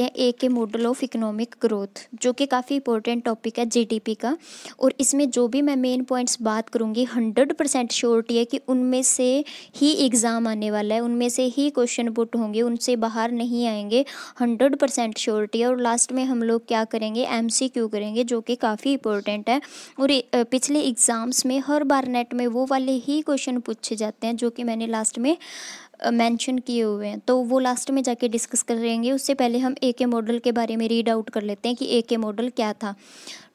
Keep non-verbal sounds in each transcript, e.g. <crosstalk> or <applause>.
करते हैं ए K model of economic growth जो कि काफ़ी इंपॉर्टेंट टॉपिक है जीडीपी का और इसमें जो भी मैं मेन पॉइंट्स बात करूँगी हंड्रेड परसेंट श्योरिटी है कि उनमें से ही एग्ज़ाम आने वाला है उनमें से ही क्वेश्चन पुट होंगे उनसे बाहर नहीं आएंगे हंड्रेड परसेंट श्योरिटी है और लास्ट में हम लोग क्या करेंगे एम करेंगे जो कि काफ़ी इंपॉर्टेंट है और पिछले एग्ज़ाम्स में हर बार नेट में वो वाले ही क्वेश्चन पूछे जाते हैं जो कि मैंने लास्ट में मेंशन किए हुए हैं तो वो लास्ट में जाके डिस्कस करेंगे उससे पहले हम ए के मॉडल के बारे में रीड आउट कर लेते हैं कि ए के मॉडल क्या था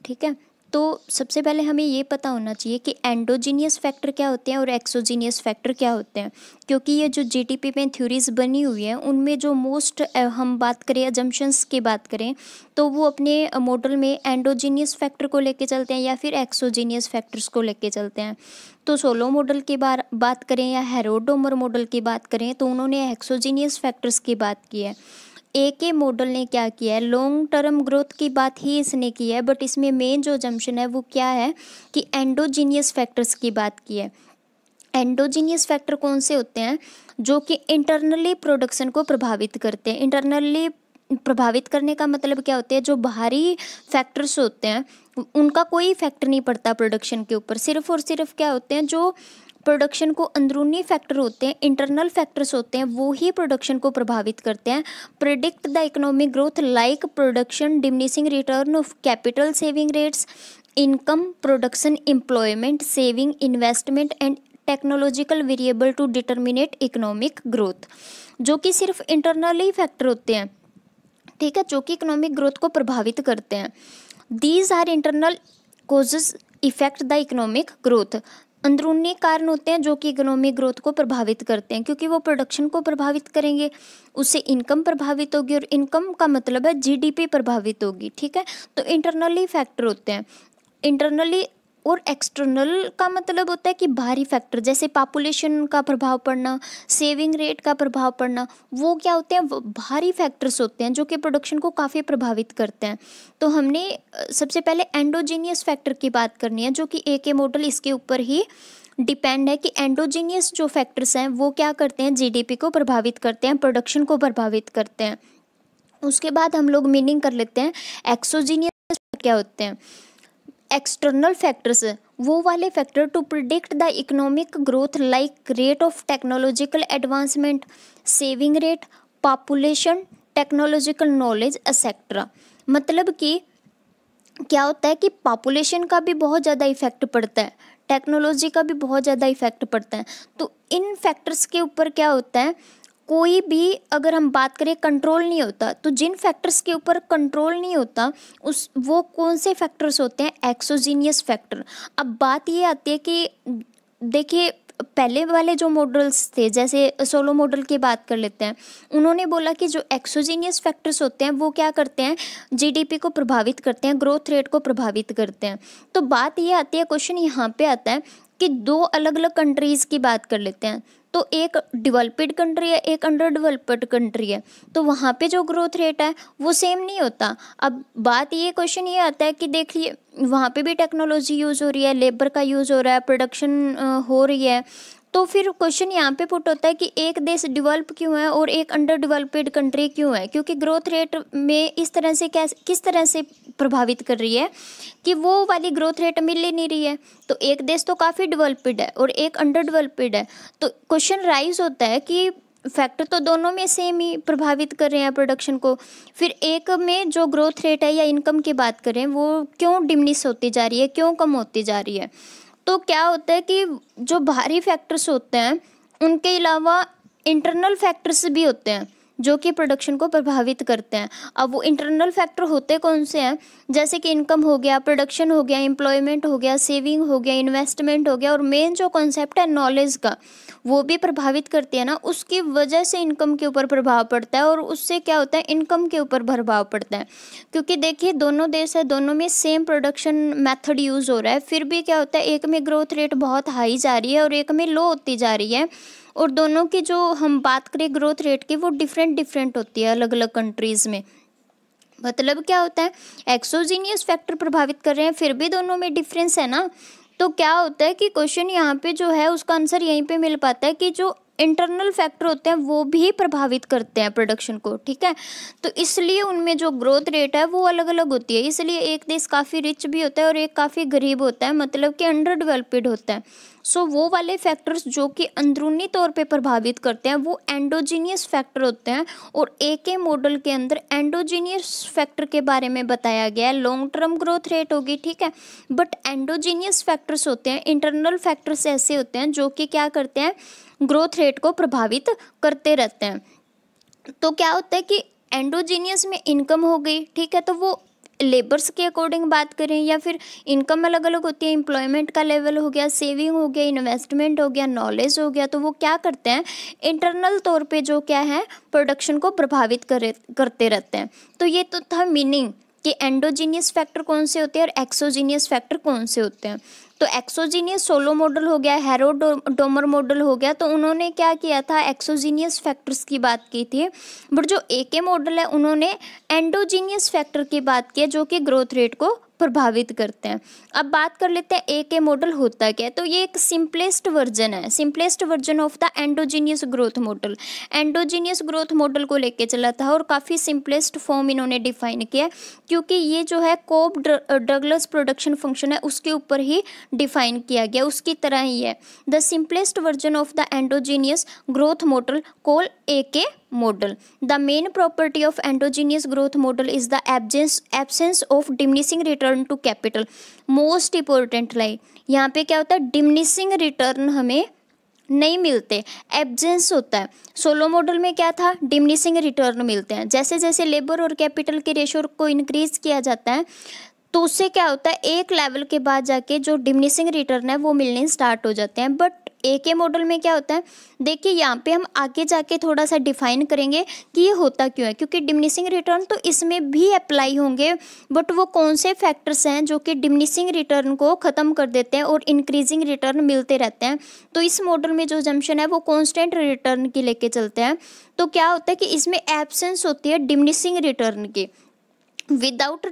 ठीक है तो सबसे पहले हमें ये पता होना चाहिए कि एंडोजीनियस फैक्टर क्या होते हैं और एक्सोजीनियस फैक्टर क्या होते हैं क्योंकि ये जो जीटीपी में थ्योरीज बनी हुई है उनमें जो मोस्ट हम बात करें एजम्पन्स की बात करें तो वो अपने मॉडल में एंडोजीनियस फैक्टर को लेके चलते हैं या फिर एक्सोजीनियस फैक्टर्स को लेके चलते हैं तो सोलो मॉडल की बार बात करें या हेरोडोमर मॉडल की बात करें तो उन्होंने एक्सोजीनियस फैक्टर्स की बात की है ए के मॉडल ने क्या किया है लॉन्ग टर्म ग्रोथ की बात ही इसने की है बट इसमें मेन जो जम्पन है वो क्या है कि एंडोजीनियस फैक्टर्स की बात की है एंडोजीनियस फैक्टर कौन से होते हैं जो कि इंटरनली प्रोडक्शन को प्रभावित करते हैं इंटरनली प्रभावित करने का मतलब क्या होता है जो बाहरी फैक्टर्स होते हैं उनका कोई इफेक्ट नहीं पड़ता प्रोडक्शन के ऊपर सिर्फ और सिर्फ क्या होते हैं जो प्रोडक्शन को अंदरूनी फैक्टर होते हैं इंटरनल फैक्टर्स होते हैं वो ही प्रोडक्शन को प्रभावित करते हैं predict the economic growth like production diminishing return of capital saving rates income production employment saving investment and technological variable to determine economic growth जो कि सिर्फ इंटरनल ही फैक्टर होते हैं ठीक है जो कि इकोनॉमिक ग्रोथ को प्रभावित करते हैं these are internal causes effect the economic growth अंदरूनी कारण होते हैं जो कि इकोनॉमिक ग्रोथ को प्रभावित करते हैं क्योंकि वो प्रोडक्शन को प्रभावित करेंगे उससे इनकम प्रभावित होगी और इनकम का मतलब है जीडीपी प्रभावित होगी ठीक है तो इंटरनली फैक्टर होते हैं इंटरनली और एक्सटर्नल का मतलब होता है कि बाहरी फैक्टर जैसे पॉपुलेशन का प्रभाव पड़ना सेविंग रेट का प्रभाव पड़ना वो क्या होते हैं बाहरी फैक्टर्स होते हैं जो कि प्रोडक्शन को काफ़ी प्रभावित करते हैं तो हमने सबसे पहले एंडोजीनियस फैक्टर की बात करनी है जो कि ए के मॉडल इसके ऊपर ही डिपेंड है कि एंडोजीनियस जो फैक्टर्स हैं वो क्या करते हैं जीडीपी को प्रभावित करते हैं प्रोडक्शन को प्रभावित करते हैं उसके बाद हम लोग मीनिंग कर लेते हैं एक्सोजीनियस क्या होते हैं एक्सटर्नल फैक्टर्स वो वाले factor to predict the economic growth like rate of technological advancement saving rate population technological knowledge etcetera मतलब कि क्या होता है कि पॉपुलेशन का भी बहुत ज़्यादा इफेक्ट पड़ता है टेक्नोलॉजी का भी बहुत ज़्यादा इफेक्ट पड़ता है तो इन फैक्टर्स के ऊपर क्या होता है कोई भी अगर हम बात करें कंट्रोल नहीं होता तो जिन फैक्टर्स के ऊपर कंट्रोल नहीं होता उस वो कौन से फैक्टर्स होते हैं एक्सोजीनियस फैक्टर अब बात ये आती है कि देखिए पहले वाले जो मॉडल्स थे जैसे सोलो मॉडल की बात कर लेते हैं उन्होंने बोला कि जो एक्सोजीनियस फैक्टर्स होते हैं वो क्या करते हैं जीडीपी को प्रभावित करते हैं ग्रोथ रेट को प्रभावित करते हैं तो बात ये आती है क्वेश्चन यहाँ पे आता है कि दो अलग अलग कंट्रीज़ की बात कर लेते हैं तो एक डेवलप्ड कंट्री है एक अंडर डेवलप्ड कंट्री है तो वहाँ पे जो ग्रोथ रेट है वो सेम नहीं होता अब बात ये क्वेश्चन ये आता है कि देख लिए वहाँ पे भी टेक्नोलॉजी यूज़ हो रही है लेबर का यूज़ हो रहा है प्रोडक्शन हो रही है तो फिर क्वेश्चन यहाँ पे पुट होता है कि एक देश डेवलप क्यों है और एक अंडर डेवलप्ड कंट्री क्यों है क्योंकि ग्रोथ रेट में इस तरह से कैसे किस तरह से प्रभावित कर रही है कि वो वाली ग्रोथ रेट मिल ही नहीं रही है तो एक देश तो काफ़ी डेवलप्ड है और एक अंडर डेवलप्ड है तो क्वेश्चन राइज होता है कि फैक्टर तो दोनों में सेम ही प्रभावित कर रहे हैं प्रोडक्शन को फिर एक में जो ग्रोथ रेट है या इनकम की बात करें वो क्यों डिमनिस होती जा रही है क्यों कम होती जा रही है तो क्या होता है कि जो बाहरी फैक्टर्स होते हैं उनके अलावा इंटरनल फैक्टर्स भी होते हैं जो कि प्रोडक्शन को प्रभावित करते हैं अब वो इंटरनल फैक्टर होते कौन से हैं जैसे कि इनकम हो गया प्रोडक्शन हो गया एम्प्लॉयमेंट हो गया सेविंग हो गया इन्वेस्टमेंट हो गया और मेन जो कॉन्सेप्ट है नॉलेज का वो भी प्रभावित करती है ना उसकी वजह से इनकम के ऊपर प्रभाव पड़ता है और उससे क्या होता है इनकम के ऊपर प्रभाव पड़ता है क्योंकि देखिए दोनों देश है दोनों में सेम प्रोडक्शन मेथड यूज़ हो रहा है फिर भी क्या होता है एक में ग्रोथ रेट बहुत हाई जा रही है और एक में लो होती जा रही है और दोनों की जो हम बात करें ग्रोथ रेट की वो डिफरेंट डिफरेंट होती है अलग अलग कंट्रीज़ में मतलब क्या होता है एक्सोजीनियस फैक्टर प्रभावित कर रहे हैं फिर भी दोनों में डिफरेंस है ना तो क्या होता है कि क्वेश्चन यहाँ पे जो है उसका आंसर यहीं पे मिल पाता है कि जो इंटरनल फैक्टर होते हैं वो भी प्रभावित करते हैं प्रोडक्शन को ठीक है तो इसलिए उनमें जो ग्रोथ रेट है वो अलग अलग होती है इसलिए एक देश काफ़ी रिच भी होता है और एक काफ़ी गरीब होता है मतलब कि अंडर डेवलप्ड होता है सो so, वो वाले फैक्टर्स जो कि अंदरूनी तौर पे प्रभावित करते हैं वो एंडोजीनियस फैक्टर होते हैं और ए के मॉडल के अंदर एंडोजीनियस फैक्टर के बारे में बताया गया है लॉन्ग टर्म ग्रोथ रेट होगी ठीक है बट एंडोजीनियस फैक्टर्स होते हैं इंटरनल फैक्टर्स ऐसे होते हैं जो कि क्या करते हैं ग्रोथ रेट को प्रभावित करते रहते हैं तो क्या होता है कि एंडोजीनियस में इनकम हो गई ठीक है तो वो लेबर्स के अकॉर्डिंग बात करें या फिर इनकम अलग अलग होती है एम्प्लॉयमेंट का लेवल हो गया सेविंग हो गया इन्वेस्टमेंट हो गया नॉलेज हो गया तो वो क्या करते हैं इंटरनल तौर पे जो क्या है प्रोडक्शन को प्रभावित करे करते रहते हैं तो ये तो था मीनिंग कि एंडोजीनियस फैक्टर कौन से होते हैं और एक्सोजीनियस फैक्टर कौन से होते हैं तो एक्सोजीनियस सोलो मॉडल हो गया हेरोडोमर मॉडल हो गया तो उन्होंने क्या किया था एक्सोजीनियस फैक्टर्स की बात की थी बट जो ए के मॉडल है उन्होंने एंडोजीनियस फैक्टर की बात की जो कि ग्रोथ रेट को प्रभावित करते हैं अब बात कर लेते हैं ए के मॉडल होता क्या है तो ये एक सिंपलेस्ट वर्जन है simplest version of the endogenous growth model endogenous growth model को लेके चला था और काफ़ी सिंपलेस्ट फॉर्म इन्होंने डिफाइन किया क्योंकि ये जो है कोब ड्रगलस प्रोडक्शन फंक्शन है उसके ऊपर ही डिफाइन किया गया उसकी तरह ही है the simplest version of the endogenous growth model called A K model. The main property of endogenous growth model is the absence absence of diminishing return to capital. Most important like यहाँ पे क्या होता है diminishing return हमें नहीं मिलते absence होता है सोलो मॉडल में क्या था डिमिनिशिंग रिटर्न मिलते हैं जैसे जैसे लेबर और कैपिटल के रेशो को इंक्रीज किया जाता है तो उससे क्या होता है एक लेवल के बाद जाके जो डिमिनिशिंग रिटर्न है वो मिलने स्टार्ट हो जाते हैं बट ए के मॉडल में क्या होता है देखिए यहाँ पे हम आगे जाके थोड़ा सा डिफाइन करेंगे कि ये होता क्यों है क्योंकि डिमिनिशिंग रिटर्न तो इसमें भी अप्लाई होंगे बट वो कौन से फैक्टर्स हैं जो कि डिमिनिशिंग रिटर्न को ख़त्म कर देते हैं और इंक्रीजिंग रिटर्न मिलते रहते हैं तो इस मॉडल में जो जम्पन है वो कॉन्स्टेंट रिटर्न की लेके चलते हैं तो क्या होता है कि इसमें एबसेंस होती है डिमिनिशिंग रिटर्न की without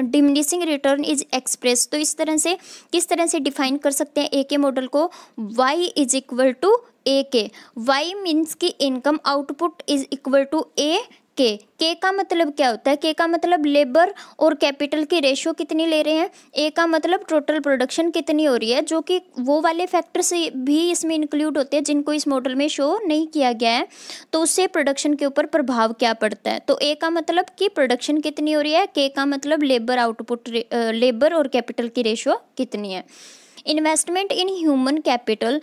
diminishing return is express तो इस तरह से किस तरह से डिफाइन कर सकते हैं ए के मॉडल को Y is equal to A K Y means की income output is equal to A K K का मतलब क्या होता है के का मतलब लेबर और कैपिटल की रेशियो कितनी ले रहे हैं ए का मतलब टोटल प्रोडक्शन कितनी हो रही है जो कि वो वाले फैक्टर्स भी इसमें इंक्लूड होते हैं जिनको इस मॉडल में शो नहीं किया गया है तो उससे प्रोडक्शन के ऊपर प्रभाव क्या पड़ता है तो ए का मतलब कि प्रोडक्शन कितनी हो रही है के का मतलब लेबर आउटपुट लेबर और कैपिटल की रेशियो कितनी है investment in human capital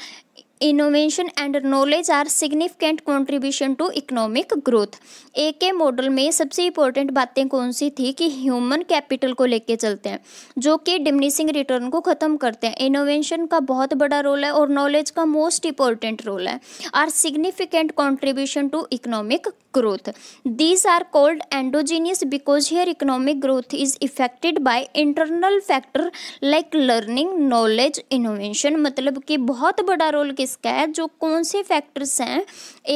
innovation and knowledge are significant contribution to economic growth A K model में सबसे इंपॉर्टेंट बातें कौन सी थी कि ह्यूमन कैपिटल को लेके चलते हैं जो कि डिमनिसिंग रिटर्न को ख़त्म करते हैं इनोवेशन का बहुत बड़ा रोल है और नॉलेज का मोस्ट इंपॉर्टेंट रोल है are significant contribution to economic growth. These are called endogenous because here economic growth is affected by internal factor like learning, knowledge, innovation. मतलब कि बहुत बड़ा रोल किसका है जो कौन से फैक्टर्स हैं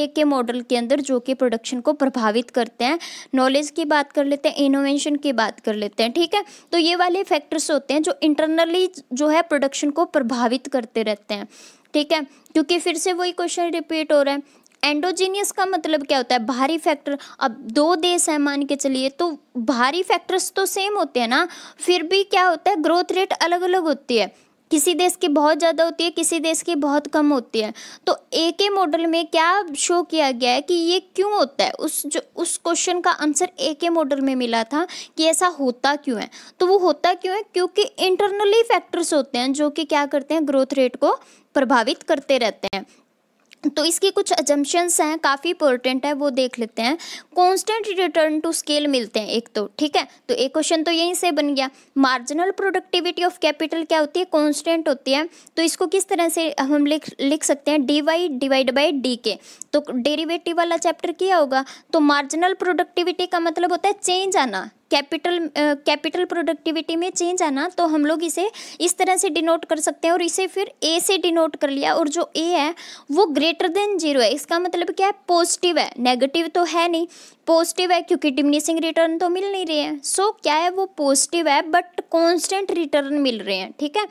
एक के मॉडल के अंदर जो कि प्रोडक्शन को प्रभावित करते हैं नॉलेज की बात कर लेते हैं इनोवेशन की बात कर लेते हैं ठीक है तो ये वाले फैक्टर्स होते हैं जो इंटरनली जो है प्रोडक्शन को प्रभावित करते रहते हैं ठीक है क्योंकि फिर से वही क्वेश्चन रिपीट हो रहा है एंडोजीनियस का मतलब क्या होता है भारी फैक्टर अब दो देश हैं मान के चलिए तो भारी फैक्टर्स तो सेम होते हैं ना फिर भी क्या होता है ग्रोथ रेट अलग अलग होती है किसी देश की बहुत ज़्यादा होती है किसी देश की बहुत कम होती है तो एक के मॉडल में क्या शो किया गया है कि ये क्यों होता है उस जो उस क्वेश्चन का आंसर एक के मॉडल में मिला था कि ऐसा होता क्यों है तो वो होता क्यों है क्योंकि इंटरनली फैक्टर्स होते हैं जो कि क्या करते हैं ग्रोथ रेट को प्रभावित करते रहते हैं तो इसके कुछ अजम्पन्स हैं काफ़ी इंपॉर्टेंट है वो देख लेते हैं कॉन्स्टेंट रिटर्न टू स्केल मिलते हैं एक तो ठीक है तो एक क्वेश्चन तो यहीं से बन गया मार्जिनल प्रोडक्टिविटी ऑफ कैपिटल क्या होती है कॉन्स्टेंट होती है तो इसको किस तरह से हम लिख लिख सकते हैं D Y divide by D K तो डेरिवेटिव वाला चैप्टर किया होगा तो मार्जिनल प्रोडक्टिविटी का मतलब होता है चेंज आना कैपिटल कैपिटल प्रोडक्टिविटी में चेंज आना तो हम लोग इसे इस तरह से डिनोट कर सकते हैं और इसे फिर ए से डिनोट कर लिया और जो ए है वो ग्रेटर देन जीरो है इसका मतलब क्या है पॉजिटिव है नेगेटिव तो है नहीं पॉजिटिव है क्योंकि डिमिनिशिंग रिटर्न तो मिल नहीं रहे हैं सो क्या है वो पॉजिटिव है बट कॉन्स्टेंट रिटर्न मिल रहे हैं ठीक है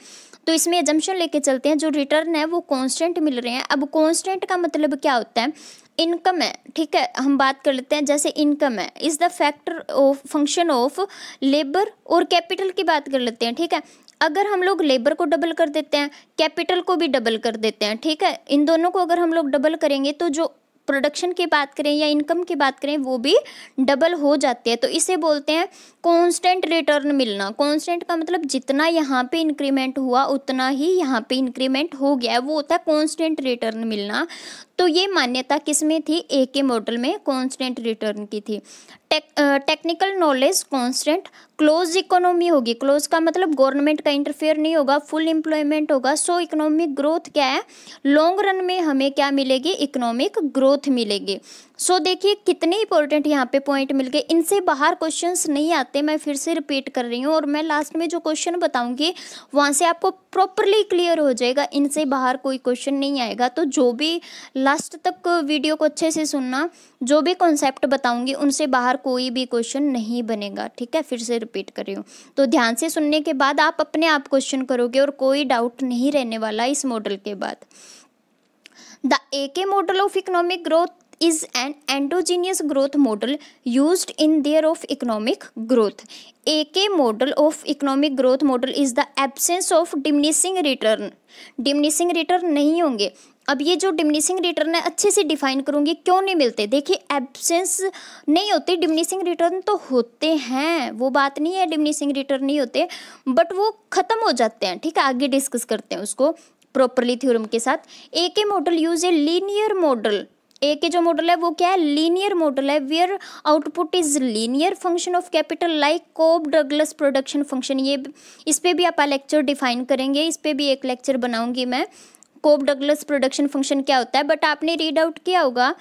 तो इसमें एजम्पन लेके चलते हैं जो रिटर्न है वो कांस्टेंट मिल रहे हैं अब कांस्टेंट का मतलब क्या होता है इनकम है ठीक है हम बात कर लेते हैं जैसे इनकम है is the factor of function of labour और कैपिटल की बात कर लेते हैं ठीक है अगर हम लोग लेबर को डबल कर देते हैं कैपिटल को भी डबल कर देते हैं ठीक है इन दोनों को अगर हम लोग डबल करेंगे तो जो प्रोडक्शन की बात करें या इनकम की बात करें वो भी डबल हो जाती है तो इसे बोलते हैं कांस्टेंट रिटर्न मिलना कांस्टेंट का मतलब जितना यहाँ पे इंक्रीमेंट हुआ उतना ही यहाँ पे इंक्रीमेंट हो गया वो होता है कांस्टेंट रिटर्न मिलना तो ये मान्यता किस में थी ए के मॉडल में कांस्टेंट रिटर्न की थी technical knowledge constant close economy होगी क्लोज का मतलब गवर्नमेंट का इंटरफेयर नहीं होगा फुल इम्प्लॉयमेंट होगा सो इकोनॉमिक ग्रोथ क्या है लॉन्ग रन में हमें क्या मिलेगी इकोनॉमिक ग्रोथ मिलेगी सो so, देखिए कितने इंपॉर्टेंट यहाँ पे पॉइंट मिल गए इनसे बाहर क्वेश्चंस नहीं आते मैं फिर से रिपीट कर रही हूँ और मैं लास्ट में जो क्वेश्चन बताऊँगी वहाँ से आपको प्रॉपरली क्लियर हो जाएगा इनसे बाहर कोई क्वेश्चन नहीं आएगा तो जो भी लास्ट तक वीडियो को अच्छे से सुनना जो भी कॉन्सेप्ट बताऊँगी उनसे बाहर कोई भी क्वेश्चन नहीं बनेगा ठीक है फिर से रिपीट कर रही हूँ तो ध्यान से सुनने के बाद आप अपने आप क्वेश्चन करोगे और कोई डाउट नहीं रहने वाला इस मॉडल के बाद the A K model of economic growth is an endogenous growth model used in their of economic growth ak model of economic growth model is the absence of diminishing return diminishing return नहीं होंगे अब ये जो डिमनिशिंग return है अच्छे से define करूँगी क्यों नहीं मिलते देखिए एब्सेंस नहीं होती डिमनिशिंग रिटर्न तो होते हैं वो बात नहीं है डिमनिशिंग रिटर्न नहीं होते बट वो ख़त्म हो जाते हैं ठीक है आगे डिस्कस करते हैं उसको प्रॉपरली थ्योरम के साथ A K model use a linear model A K जो मॉडल है वो क्या है लीनियर मॉडल है where output is linear function of capital like Cobb Douglas production function ये इस पर भी आप लेक्चर डिफाइन करेंगे इस पर भी एक लेक्चर बनाऊंगी मैं कोब डगलस प्रोडक्शन फंक्शन क्या होता है बट आपने रीड आउट किया होगा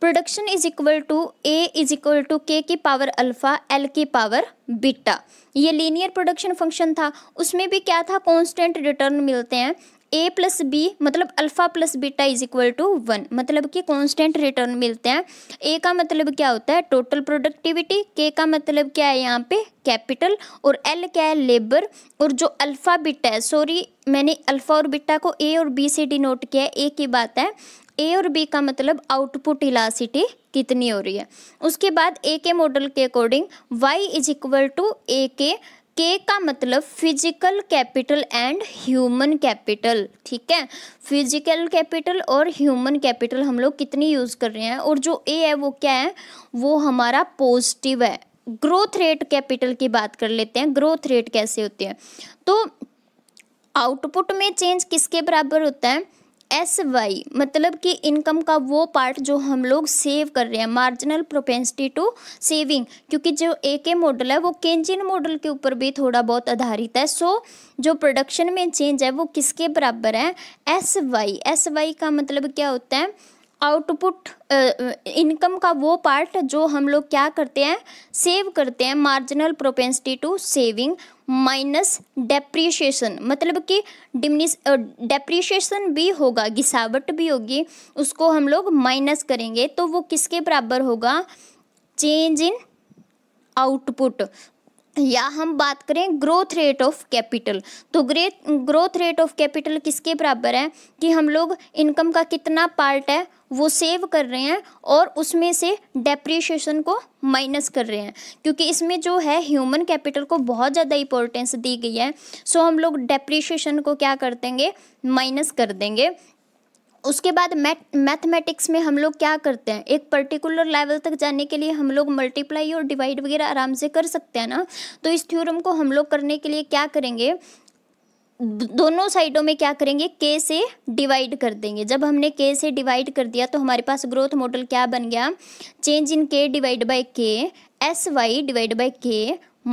production is equal to A is equal to K की पावर अल्फा एल की पावर बीटा ये लीनियर प्रोडक्शन फंक्शन था उसमें भी क्या था कांस्टेंट रिटर्न मिलते हैं ए प्लस बी मतलब alpha plus beta is equal to one मतलब कि कांस्टेंट रिटर्न मिलते हैं ए का मतलब क्या होता है टोटल प्रोडक्टिविटी के का मतलब क्या है यहाँ पे कैपिटल और एल क्या है लेबर और जो अल्फ़ा बीटा है सॉरी मैंने अल्फ़ा और बीटा को ए और बी से डिनोट किया है ए की बात है ए और बी का मतलब आउटपुट इलासिटी कितनी हो रही है उसके बाद ए के मॉडल के according Y is equal to A K K का मतलब physical capital and human capital ठीक है फिजिकल कैपिटल और ह्यूमन कैपिटल हम लोग कितनी यूज़ कर रहे हैं और जो ए है वो क्या है वो हमारा पॉजिटिव है ग्रोथ रेट कैपिटल की बात कर लेते हैं ग्रोथ रेट कैसे होते हैं तो आउटपुट में चेंज किसके बराबर होता है एस वाई मतलब कि इनकम का वो पार्ट जो हम लोग सेव कर रहे हैं मार्जिनल प्रोपेंसिटी टू सेविंग क्योंकि जो ए के मॉडल है वो केंजिन मॉडल के ऊपर भी थोड़ा बहुत आधारित है सो so, जो प्रोडक्शन में चेंज है वो किसके बराबर है एस वाई एस वाई का मतलब क्या होता है आउटपुट इनकम का वो पार्ट जो हम लोग क्या करते हैं सेव करते हैं marginal propensity to saving minus depreciation मतलब कि डिमिनिस डेप्रीशिएशन भी होगा घिसावट भी होगी उसको हम लोग माइनस करेंगे तो वो किसके बराबर होगा चेंज इन आउटपुट या हम बात करें ग्रोथ रेट ऑफ कैपिटल तो great growth rate of capital किसके बराबर है कि हम लोग इनकम का कितना पार्ट है वो सेव कर रहे हैं और उसमें से डेप्रीशिएशन को माइनस कर रहे हैं क्योंकि इसमें जो है ह्यूमन कैपिटल को बहुत ज़्यादा इंपॉर्टेंस दी गई है सो हम लोग डेप्रीशिएशन को क्या कर देंगे माइनस कर देंगे उसके बाद मैथ मैथमेटिक्स में हम लोग क्या करते हैं एक पर्टिकुलर लेवल तक जाने के लिए हम लोग मल्टीप्लाई और डिवाइड वगैरह आराम से कर सकते हैं ना तो इस थ्योरम को हम लोग करने के लिए क्या करेंगे दोनों साइडों में क्या करेंगे के से डिवाइड कर देंगे जब हमने के से डिवाइड कर दिया तो हमारे पास ग्रोथ मॉडल क्या बन गया change in K divide by K S Y divide by K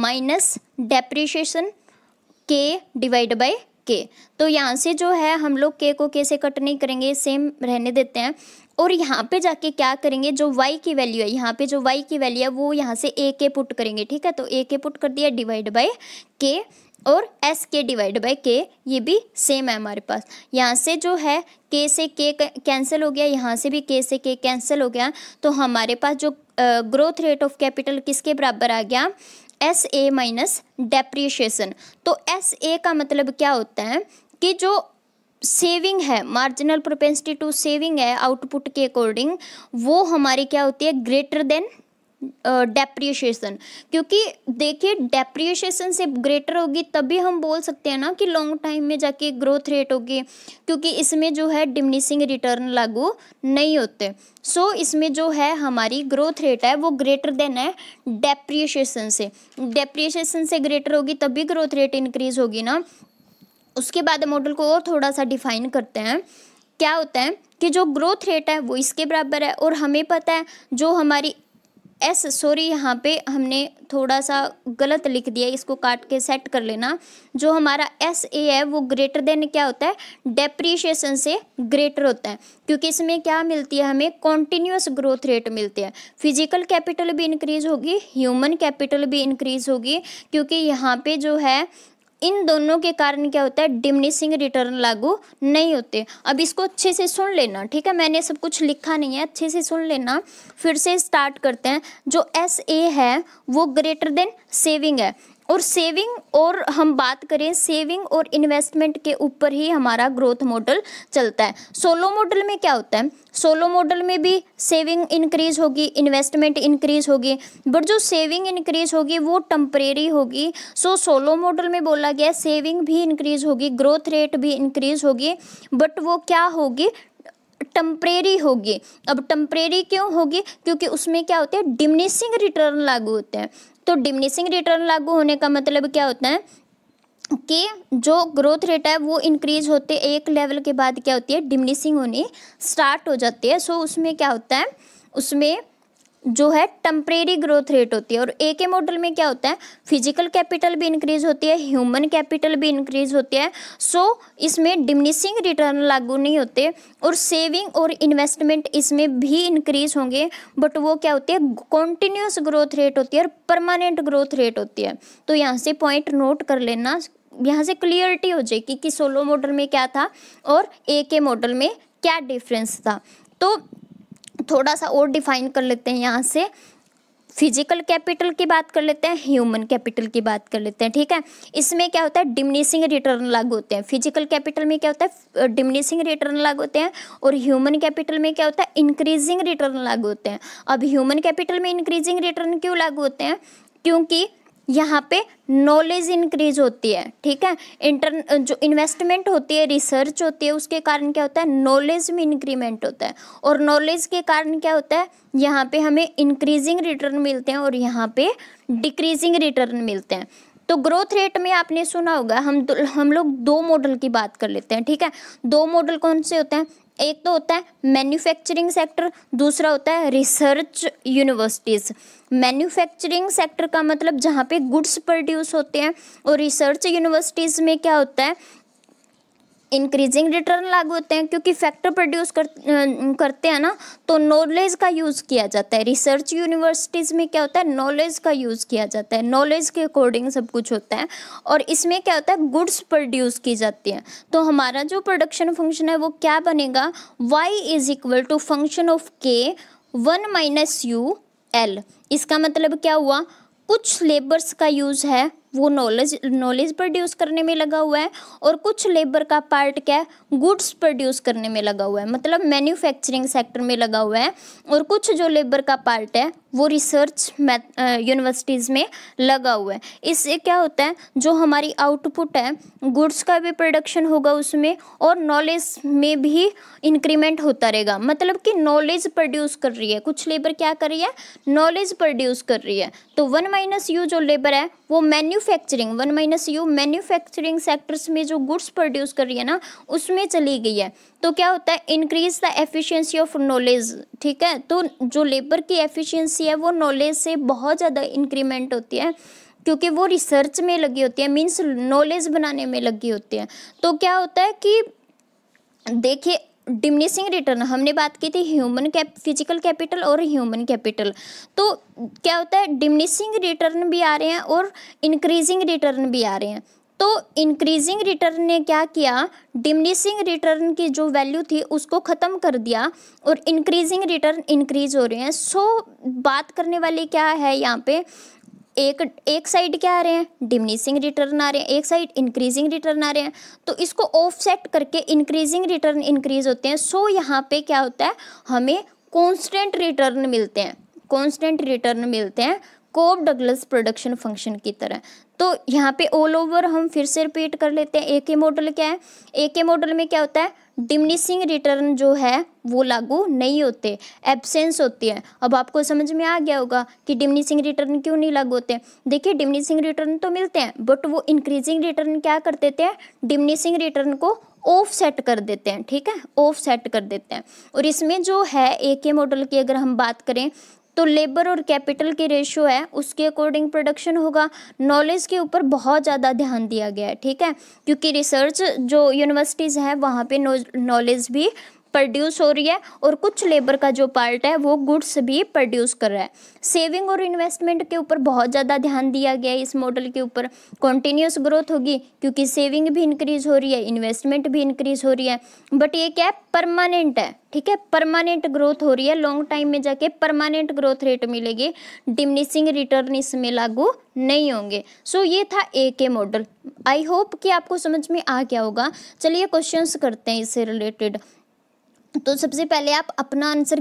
minus depreciation K divide by K तो यहाँ से जो है हम लोग के को कैसे कट नहीं करेंगे सेम रहने देते हैं और यहाँ पे जाके क्या करेंगे जो y की वैल्यू है यहाँ पे जो y की वैल्यू है वो यहाँ से a के पुट करेंगे ठीक है तो a के पुट कर दिया डिवाइड बाय के और एस के डिवाइड बाय के ये भी सेम है हमारे पास यहाँ से जो है के से के कैंसिल हो गया यहाँ से भी के से के कैंसिल हो गया तो हमारे पास जो ग्रोथ रेट ऑफ कैपिटल किसके बराबर आ गया एस ए माइनस डेप्रिशिएशन तो एस ए का मतलब क्या होता है कि जो सेविंग है मार्जिनल प्रोपेंसिटी टू सेविंग है आउटपुट के अकॉर्डिंग वो हमारी क्या होती है ग्रेटर देन डेप्रिएशन uh, क्योंकि देखिए डेप्रिएशन से ग्रेटर होगी तभी हम बोल सकते हैं ना कि लॉन्ग टाइम में जाके ग्रोथ रेट होगी क्योंकि इसमें जो है डिमिनिशिंग रिटर्न लागू नहीं होते सो so, इसमें जो है हमारी ग्रोथ रेट है वो ग्रेटर देन है डेप्रिएशन से डेप्रिएशन से ग्रेटर होगी तभी ग्रोथ रेट इंक्रीज होगी ना उसके बाद मॉडल को और थोड़ा सा डिफाइन करते हैं क्या होता है कि जो ग्रोथ रेट है वो इसके बराबर है और हमें पता है जो हमारी एस सॉरी यहाँ पे हमने थोड़ा सा गलत लिख दिया इसको काट के सेट कर लेना जो हमारा एस ए है वो ग्रेटर देन क्या होता है डेप्रीशिएशन से ग्रेटर होता है क्योंकि इसमें क्या मिलती है हमें कॉन्टीन्यूस ग्रोथ रेट मिलती है फिजिकल कैपिटल भी इंक्रीज होगी ह्यूमन कैपिटल भी इंक्रीज होगी क्योंकि यहाँ पे जो है इन दोनों के कारण क्या होता है डिमनिशिंग रिटर्न लागू नहीं होते अब इसको अच्छे से सुन लेना ठीक है मैंने सब कुछ लिखा नहीं है अच्छे से सुन लेना फिर से स्टार्ट करते हैं जो एस ए है वो ग्रेटर देन सेविंग है और सेविंग और हम बात करें सेविंग और इन्वेस्टमेंट के ऊपर ही हमारा ग्रोथ मॉडल चलता है सोलो मॉडल में क्या होता है सोलो मॉडल में भी सेविंग इंक्रीज होगी इन्वेस्टमेंट इंक्रीज होगी बट जो सेविंग इंक्रीज होगी वो टम्परेरी होगी सो सोलो मॉडल में बोला गया सेविंग भी इंक्रीज होगी ग्रोथ रेट भी इंक्रीज होगी बट वो क्या होगी टम्परेरी होगी अब टम्परेरी क्यों होगी क्योंकि उसमें क्या होते हैं डिमिनिशिंग रिटर्न लागू होते हैं तो डिमिनिशिंग रिटर्न लागू होने का मतलब क्या होता है कि जो ग्रोथ रेट है वो इंक्रीज होते एक लेवल के बाद क्या होती है डिमिनिशिंग होनी स्टार्ट हो जाती है सो उसमें क्या होता है उसमें जो है टम्परेरी ग्रोथ रेट होती है और ए के मॉडल में क्या होता है फिजिकल कैपिटल भी इंक्रीज होती है ह्यूमन कैपिटल भी इंक्रीज होती है सो so, इसमें डिमिनिशिंग रिटर्न लागू नहीं होते और सेविंग और इन्वेस्टमेंट इसमें भी इंक्रीज होंगे बट वो क्या होती है कॉन्टिन्यूस ग्रोथ रेट होती है और परमानेंट ग्रोथ रेट होती है तो यहाँ से पॉइंट नोट कर लेना यहाँ से क्लियरिटी हो जाएगी कि सोलो मॉडल में क्या था और ए के मॉडल में क्या डिफरेंस था तो थोड़ा सा और डिफाइन कर लेते हैं यहाँ से फिजिकल कैपिटल की बात कर लेते हैं ह्यूमन कैपिटल की बात कर लेते हैं ठीक है इसमें क्या होता है डिमिनिशिंग रिटर्न लागू होते हैं फिजिकल कैपिटल में क्या होता है डिमिनिशिंग रिटर्न लागू होते हैं और ह्यूमन कैपिटल में क्या होता है इंक्रीजिंग रिटर्न लागू होते हैं अब ह्यूमन कैपिटल में इंक्रीजिंग रिटर्न क्यों लागू होते हैं क्योंकि यहाँ पे नॉलेज इंक्रीज होती है ठीक है इंटर जो इन्वेस्टमेंट होती है रिसर्च होती है उसके कारण क्या होता है नॉलेज में इंक्रीमेंट होता है और नॉलेज के कारण क्या होता है यहाँ पे हमें इंक्रीजिंग रिटर्न मिलते हैं और यहाँ पे डिक्रीजिंग रिटर्न मिलते हैं तो ग्रोथ रेट में आपने सुना होगा हम हम लोग दो मॉडल की बात कर लेते हैं ठीक है दो मॉडल कौन से होते हैं एक तो होता है मैन्युफैक्चरिंग सेक्टर दूसरा होता है रिसर्च यूनिवर्सिटीज़ मैन्युफैक्चरिंग सेक्टर का मतलब जहाँ पे गुड्स प्रोड्यूस होते हैं और रिसर्च यूनिवर्सिटीज़ में क्या होता है इंक्रीजिंग रिटर्न लागू होते हैं क्योंकि फैक्टर प्रोड्यूस कर, अं, करते हैं ना तो नॉलेज का यूज़ किया जाता है रिसर्च यूनिवर्सिटीज़ में क्या होता है नॉलेज का यूज़ किया जाता है नॉलेज के अकॉर्डिंग सब कुछ होता है और इसमें क्या होता है गुड्स प्रोड्यूस की जाती है तो हमारा जो प्रोडक्शन फंक्शन है वो क्या बनेगा Y is equal to function of K one minus U L इसका मतलब क्या हुआ कुछ लेबर्स का यूज़ है वो नॉलेज नॉलेज प्रोड्यूस करने में लगा हुआ है और कुछ लेबर का पार्ट क्या है गुड्स प्रोड्यूस करने में लगा हुआ है मतलब मैन्युफैक्चरिंग सेक्टर में लगा हुआ है और कुछ जो लेबर का पार्ट है वो रिसर्च यूनिवर्सिटीज़ में लगा हुआ है इससे क्या होता है जो हमारी आउटपुट है गुड्स का भी प्रोडक्शन होगा उसमें और नॉलेज में भी इंक्रीमेंट होता रहेगा मतलब कि नॉलेज प्रोड्यूस कर रही है कुछ लेबर क्या कर रही है नॉलेज प्रोड्यूस कर रही है तो वन माइनस यू जो लेबर है वो मैन्यू manufacturing one minus U manufacturing sectors में जो गुड्स प्रोड्यूस कर रही है ना उसमें चली गई है तो क्या होता है increase the efficiency of knowledge ठीक है तो जो लेबर की एफिशिएंसी है वो नॉलेज से बहुत ज़्यादा इंक्रीमेंट होती है क्योंकि वो रिसर्च में लगी होती है मीन्स नॉलेज बनाने में लगी होती है तो क्या होता है कि देखिए डिमिनिशिंग रिटर्न हमने बात की थी ह्यूमन कैप फिजिकल कैपिटल और ह्यूमन कैपिटल तो क्या होता है डिमिनिशिंग रिटर्न भी आ रहे हैं और इंक्रीजिंग रिटर्न भी आ रहे हैं तो इंक्रीजिंग रिटर्न ने क्या किया डिमिनिशिंग रिटर्न की जो वैल्यू थी उसको ख़त्म कर दिया और इंक्रीजिंग रिटर्न इंक्रीज हो रहे हैं सो so, बात करने वाली क्या है यहाँ पे एक एक साइड क्या आ रहे हैं डिमनीसिंग रिटर्न आ रहे हैं एक साइड इंक्रीजिंग रिटर्न आ रहे हैं तो इसको ऑफसेट करके इंक्रीजिंग रिटर्न इंक्रीज होते हैं सो यहाँ पे क्या होता है हमें कॉन्स्टेंट रिटर्न मिलते हैं कॉन्स्टेंट रिटर्न मिलते हैं कोब डगलस प्रोडक्शन फंक्शन की तरह तो यहाँ पे ऑल ओवर हम फिर से रिपीट कर लेते हैं ए के मॉडल क्या है ए के मॉडल में क्या होता है डिमनिसिंग रिटर्न जो है वो लागू नहीं होते एब्सेंस होती है अब आपको समझ में आ गया होगा कि डिमनिसिंग रिटर्न क्यों नहीं लागू होते देखिए डिमनिशिंग रिटर्न तो मिलते हैं बट वो इंक्रीजिंग रिटर्न क्या कर देते हैं डिमनिसिंग रिटर्न को ऑफ सेट कर देते हैं ठीक है ऑफ सेट कर देते हैं और इसमें जो है ए के मॉडल की अगर हम बात करें तो लेबर और कैपिटल के रेशो है उसके अकॉर्डिंग प्रोडक्शन होगा नॉलेज के ऊपर बहुत ज़्यादा ध्यान दिया गया है ठीक है क्योंकि रिसर्च जो यूनिवर्सिटीज़ हैं वहाँ पे नॉलेज भी प्रोड्यूस हो रही है और कुछ लेबर का जो पार्ट है वो गुड्स भी प्रोड्यूस कर रहा है सेविंग और इन्वेस्टमेंट के ऊपर बहुत ज़्यादा ध्यान दिया गया है इस मॉडल के ऊपर कॉन्टीन्यूस ग्रोथ होगी क्योंकि सेविंग भी इंक्रीज हो रही है इन्वेस्टमेंट भी इंक्रीज हो रही है बट ये क्या है परमानेंट है ठीक है परमानेंट ग्रोथ हो रही है लॉन्ग टाइम में जाके परमानेंट ग्रोथ रेट मिलेगी डिमिनिशिंग रिटर्न इसमें लागू नहीं होंगे सो so, ये था ए के मॉडल आई होप कि आपको समझ में आ गया होगा चलिए क्वेश्चंस करते हैं इससे रिलेटेड तो सबसे पहले आप अपना आंसर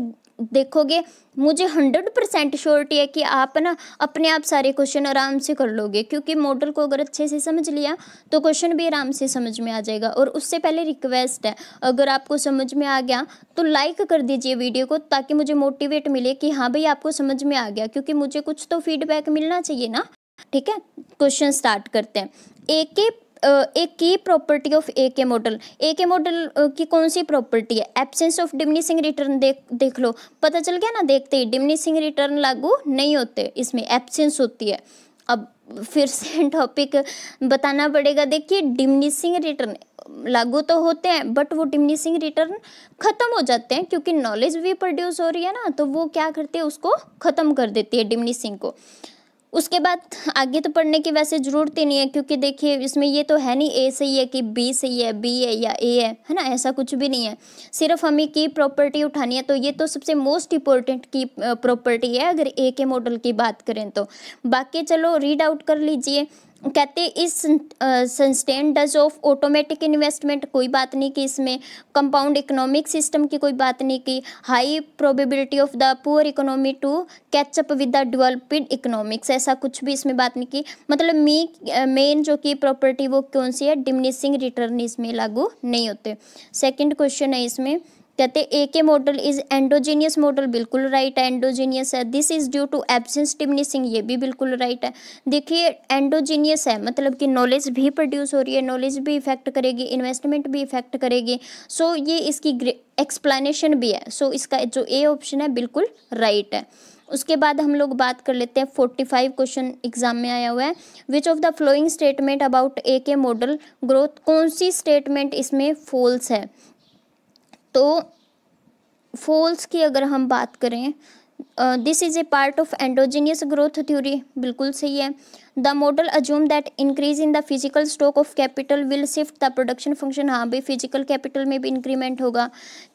देखोगे मुझे हंड्रेड परसेंट श्योरिटी है कि आप ना अपने आप सारे क्वेश्चन आराम से कर लोगे क्योंकि मॉडल को अगर अच्छे से समझ लिया तो क्वेश्चन भी आराम से समझ में आ जाएगा और उससे पहले रिक्वेस्ट है अगर आपको समझ में आ गया तो लाइक कर दीजिए वीडियो को ताकि मुझे मोटिवेट मिले कि हाँ भाई आपको समझ में आ गया क्योंकि मुझे कुछ तो फीडबैक मिलना चाहिए ना ठीक है क्वेश्चन स्टार्ट करते हैं एक एक की property of A K model A K model की कौन सी प्रॉपर्टी है एब्सेंस ऑफ डिमिनिशिंग रिटर्न देख देख लो पता चल गया ना देखते ही डिमिनिशिंग रिटर्न लागू नहीं होते इसमें एब्सेंस होती है अब फिर से टॉपिक <laughs> बताना पड़ेगा देखिए डिमिनिशिंग रिटर्न लागू तो होते हैं बट वो डिमिनिशिंग रिटर्न ख़त्म हो जाते हैं क्योंकि नॉलेज भी प्रोड्यूस हो रही है ना तो वो क्या करती है उसको ख़त्म कर देती है डिमिनिशिंग को उसके बाद आगे तो पढ़ने की वैसे ज़रूरत ही नहीं है क्योंकि देखिए इसमें ये तो है नहीं ए सही है कि बी सही है बी है या ए है है ना ऐसा कुछ भी नहीं है सिर्फ हमें की प्रॉपर्टी उठानी है तो ये तो सबसे मोस्ट इंपॉर्टेंट की प्रॉपर्टी है अगर ए के मॉडल की बात करें तो बाकी चलो रीड आउट कर लीजिए कहते इस डज ऑफ ऑटोमेटिक इन्वेस्टमेंट कोई बात नहीं की इसमें कंपाउंड इकोनॉमिक सिस्टम की कोई बात नहीं की high probability of the poor economy to catch up with the developed economics ऐसा कुछ भी इसमें बात नहीं की मतलब मी मेन जो कि प्रॉपर्टी वो कौन सी है डिमिनिशिंग रिटर्न इसमें लागू नहीं होते सेकेंड क्वेश्चन है इसमें कहते A K model is endogenous model बिल्कुल राइट है एंडोजीनियस है this is due to absence diminishing ये भी बिल्कुल राइट है देखिए एंडोजीनियस है मतलब कि नॉलेज भी प्रोड्यूस हो रही है नॉलेज भी इफेक्ट करेगी इन्वेस्टमेंट भी इफेक्ट करेगी सो so, ये इसकी एक्सप्लेनेशन भी है सो so, इसका जो ए ऑप्शन है बिल्कुल राइट है उसके बाद हम लोग बात कर लेते हैं फोर्टी फाइव क्वेश्चन एग्जाम में आया हुआ है which of the following statement about A K model growth कौन सी स्टेटमेंट इसमें फॉल्स है तो फॉल्स की अगर हम बात करें this is a part of endogenous growth theory बिल्कुल सही है the model assume that increase in the physical stock of capital will shift the production function हाँ भी फिजिकल कैपिटल में भी इंक्रीमेंट होगा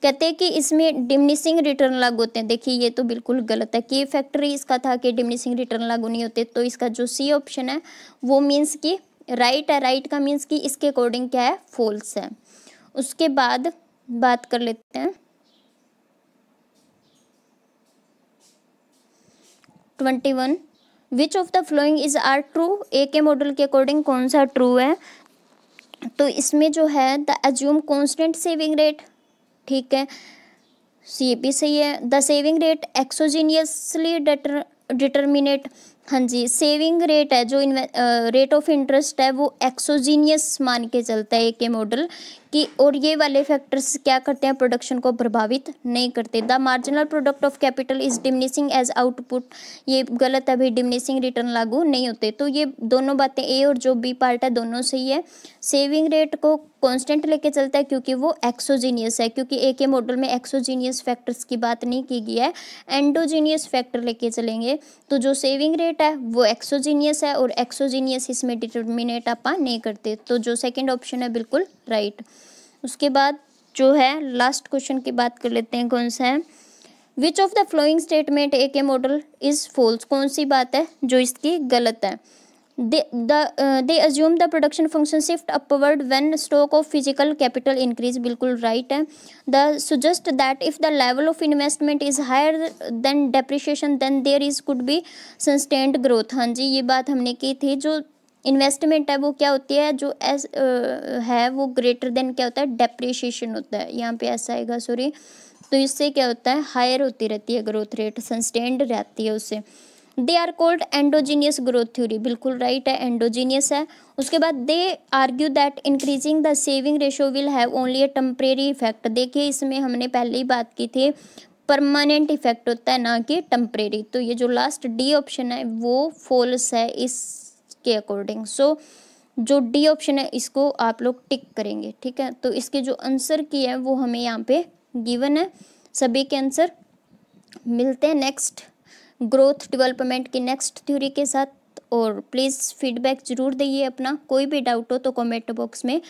कहते हैं कि इसमें डिमनिसिंग रिटर्न लागू होते हैं देखिए ये तो बिल्कुल गलत है कि फैक्ट्री इसका था कि डिमनिसिंग रिटर्न लागू नहीं होते तो इसका जो सी ऑप्शन है वो मीन्स कि राइट है राइट का मीन्स कि इसके अकॉर्डिंग क्या है फॉल्स है उसके बाद बात कर लेते हैं twenty one which of the following is are true A K model के अकॉर्डिंग कौन सा ट्रू है तो इसमें जो है the assume constant saving rate ठीक है ये भी सही है the saving rate exogenously deter determinate हाँ जी सेविंग रेट है जो रेट ऑफ इंटरेस्ट है वो एक्सोजीनियस मान के चलता है ए के मॉडल कि और ये वाले फैक्टर्स क्या करते हैं प्रोडक्शन को प्रभावित नहीं करते the marginal product of capital is diminishing as output ये गलत है अभी डिमनिसिंग रिटर्न लागू नहीं होते तो ये दोनों बातें ए और जो बी पार्ट है दोनों सही है सेविंग रेट को कॉन्स्टेंट लेके चलता है क्योंकि वो एक्सोजीनियस है क्योंकि ए के मॉडल में एक्सोजीनियस फैक्टर्स की बात नहीं की गई है एंडोजीनियस फैक्टर लेके चलेंगे तो जो सेविंग रेट है वो एक्सोजीनियस है और एक्सोजीनियस इसमें डिटर्मिनेट आप नहीं करते तो जो सेकेंड ऑप्शन है बिल्कुल राइट right. उसके बाद जो है लास्ट क्वेश्चन की बात कर लेते हैं कौन सा है which of the following statement A K model is false कौन सी बात है जो इसकी गलत है they they assume the production function shift upward when stock of physical capital increase बिल्कुल राइट है the suggest that if the level of investment is higher than depreciation then there is could be sustained growth हाँ जी ये बात हमने की थी जो इन्वेस्टमेंट है वो क्या होती है जो एस है वो ग्रेटर देन क्या होता है डेप्रिशिएशन होता है यहाँ पे ऐसा आएगा सॉरी तो इससे क्या होता है हायर होती रहती है ग्रोथ रेट सस्टेंड रहती है उससे they are called endogenous growth theory बिल्कुल राइट है एंडोजीनियस है उसके बाद they argue that increasing the saving ratio will have only a temporary effect देखिए इसमें हमने पहले ही बात की थी परमानेंट इफेक्ट होता है ना कि टम्परेरी तो ये जो लास्ट डी ऑप्शन है वो फॉल्स है इस के अकॉर्डिंग सो जो डी ऑप्शन है इसको आप लोग टिक करेंगे ठीक है तो इसके जो आंसर की है वो हमें यहाँ पे गिवन है सभी के आंसर मिलते हैं नेक्स्ट ग्रोथ डेवलपमेंट की नेक्स्ट थ्योरी के साथ और प्लीज़ फीडबैक ज़रूर दीजिए अपना कोई भी डाउट हो तो कमेंट बॉक्स में